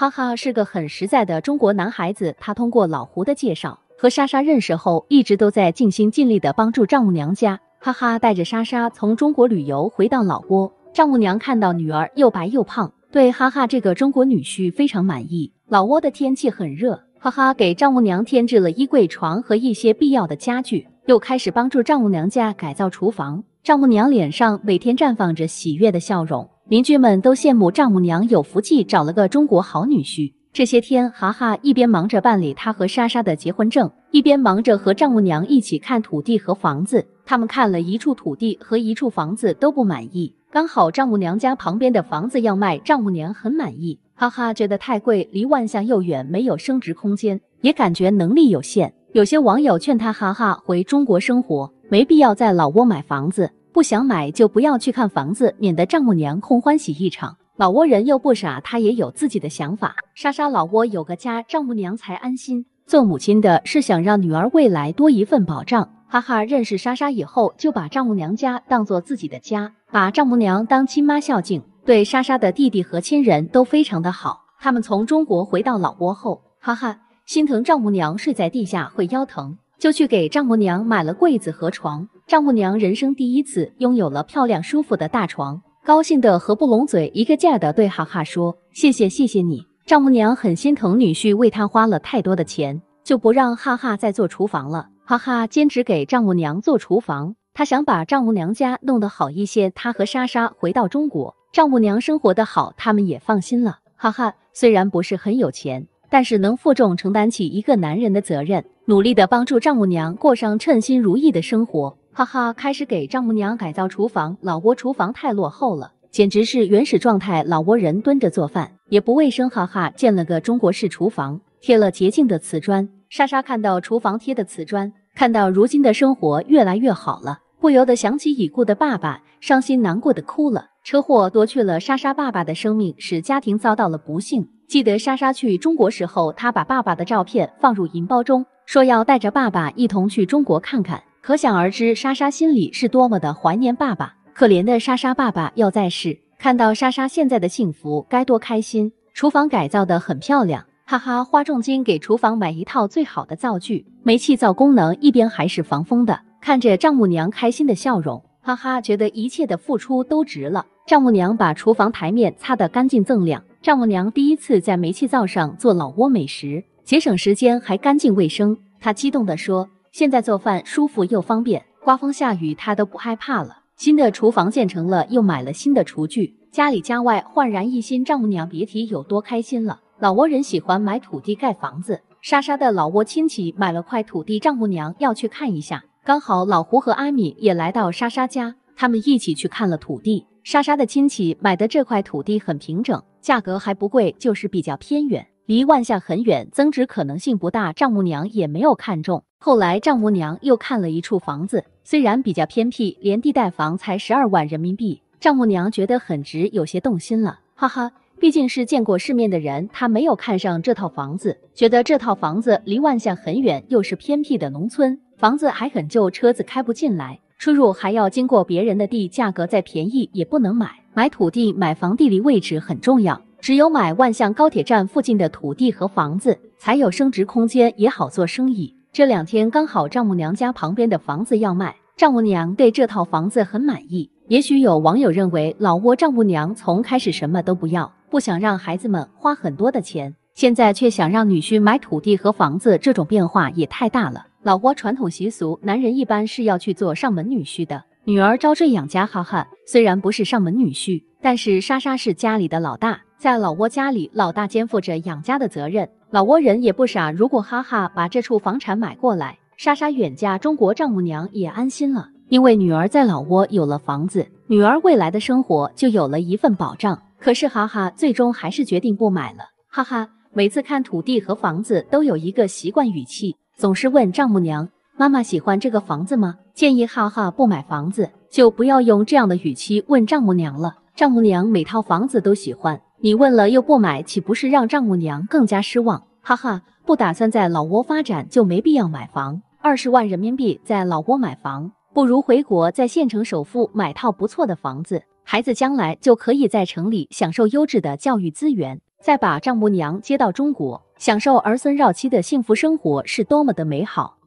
哈哈是个很实在的中国男孩子，他通过老胡的介绍和莎莎认识后，一直都在尽心尽力地帮助丈母娘家。哈哈带着莎莎从中国旅游回到老挝，丈母娘看到女儿又白又胖，对哈哈这个中国女婿非常满意。老挝的天气很热，哈哈给丈母娘添置了衣柜、床和一些必要的家具，又开始帮助丈母娘家改造厨房。丈母娘脸上每天绽放着喜悦的笑容。邻居们都羡慕丈母娘有福气，找了个中国好女婿。这些天，哈哈一边忙着办理他和莎莎的结婚证，一边忙着和丈母娘一起看土地和房子。他们看了一处土地和一处房子都不满意。刚好丈母娘家旁边的房子要卖，丈母娘很满意。哈哈觉得太贵，离万象又远，没有升值空间，也感觉能力有限。有些网友劝他哈哈回中国生活，没必要在老挝买房子。不想买就不要去看房子，免得丈母娘空欢喜一场。老挝人又不傻，他也有自己的想法。莎莎老挝有个家，丈母娘才安心。做母亲的是想让女儿未来多一份保障。哈哈，认识莎莎以后，就把丈母娘家当做自己的家，把丈母娘当亲妈孝敬，对莎莎的弟弟和亲人都非常的好。他们从中国回到老挝后，哈哈，心疼丈母娘睡在地下会腰疼。就去给丈母娘买了柜子和床，丈母娘人生第一次拥有了漂亮舒服的大床，高兴得合不拢嘴，一个劲儿的对哈哈说谢谢谢谢你。丈母娘很心疼女婿为她花了太多的钱，就不让哈哈再做厨房了。哈哈坚持给丈母娘做厨房，他想把丈母娘家弄得好一些。他和莎莎回到中国，丈母娘生活的好，他们也放心了。哈哈虽然不是很有钱，但是能负重承担起一个男人的责任。努力的帮助丈母娘过上称心如意的生活，哈哈！开始给丈母娘改造厨房，老挝厨房太落后了，简直是原始状态，老挝人蹲着做饭也不卫生，哈哈！建了个中国式厨房，贴了洁净的瓷砖。莎莎看到厨房贴的瓷砖，看到如今的生活越来越好了，不由得想起已故的爸爸，伤心难过的哭了。车祸夺去了莎莎爸爸的生命，使家庭遭到了不幸。记得莎莎去中国时候，她把爸爸的照片放入银包中，说要带着爸爸一同去中国看看。可想而知，莎莎心里是多么的怀念爸爸。可怜的莎莎，爸爸要在世，看到莎莎现在的幸福，该多开心！厨房改造的很漂亮，哈哈，花重金给厨房买一套最好的灶具，煤气灶功能，一边还是防风的。看着丈母娘开心的笑容，哈哈，觉得一切的付出都值了。丈母娘把厨房台面擦得干净锃亮。丈母娘第一次在煤气灶上做老挝美食，节省时间还干净卫生。她激动地说：“现在做饭舒服又方便，刮风下雨她都不害怕了。”新的厨房建成了，又买了新的厨具，家里家外焕然一新，丈母娘别提有多开心了。老挝人喜欢买土地盖房子，莎莎的老挝亲戚买了块土地，丈母娘要去看一下。刚好老胡和阿米也来到莎莎家，他们一起去看了土地。莎莎的亲戚买的这块土地很平整，价格还不贵，就是比较偏远，离万象很远，增值可能性不大。丈母娘也没有看中。后来丈母娘又看了一处房子，虽然比较偏僻，连地带房才十二万人民币，丈母娘觉得很值，有些动心了。哈哈，毕竟是见过世面的人，她没有看上这套房子，觉得这套房子离万象很远，又是偏僻的农村，房子还很旧，车子开不进来。出入还要经过别人的地，价格再便宜也不能买。买土地、买房，地理位置很重要。只有买万象高铁站附近的土地和房子，才有升值空间，也好做生意。这两天刚好丈母娘家旁边的房子要卖，丈母娘对这套房子很满意。也许有网友认为，老挝丈母娘从开始什么都不要，不想让孩子们花很多的钱，现在却想让女婿买土地和房子，这种变化也太大了。老挝传统习俗，男人一般是要去做上门女婿的，女儿招赘养家。哈哈，虽然不是上门女婿，但是莎莎是家里的老大，在老挝家里，老大肩负着养家的责任。老挝人也不傻，如果哈哈把这处房产买过来，莎莎远嫁中国，丈母娘也安心了，因为女儿在老挝有了房子，女儿未来的生活就有了一份保障。可是哈哈最终还是决定不买了。哈哈，每次看土地和房子都有一个习惯语气。总是问丈母娘：“妈妈喜欢这个房子吗？”建议哈哈不买房子，就不要用这样的语气问丈母娘了。丈母娘每套房子都喜欢，你问了又不买，岂不是让丈母娘更加失望？哈哈，不打算在老挝发展就没必要买房。二十万人民币在老挝买房，不如回国在县城首付买套不错的房子，孩子将来就可以在城里享受优质的教育资源。再把丈母娘接到中国，享受儿孙绕膝的幸福生活，是多么的美好！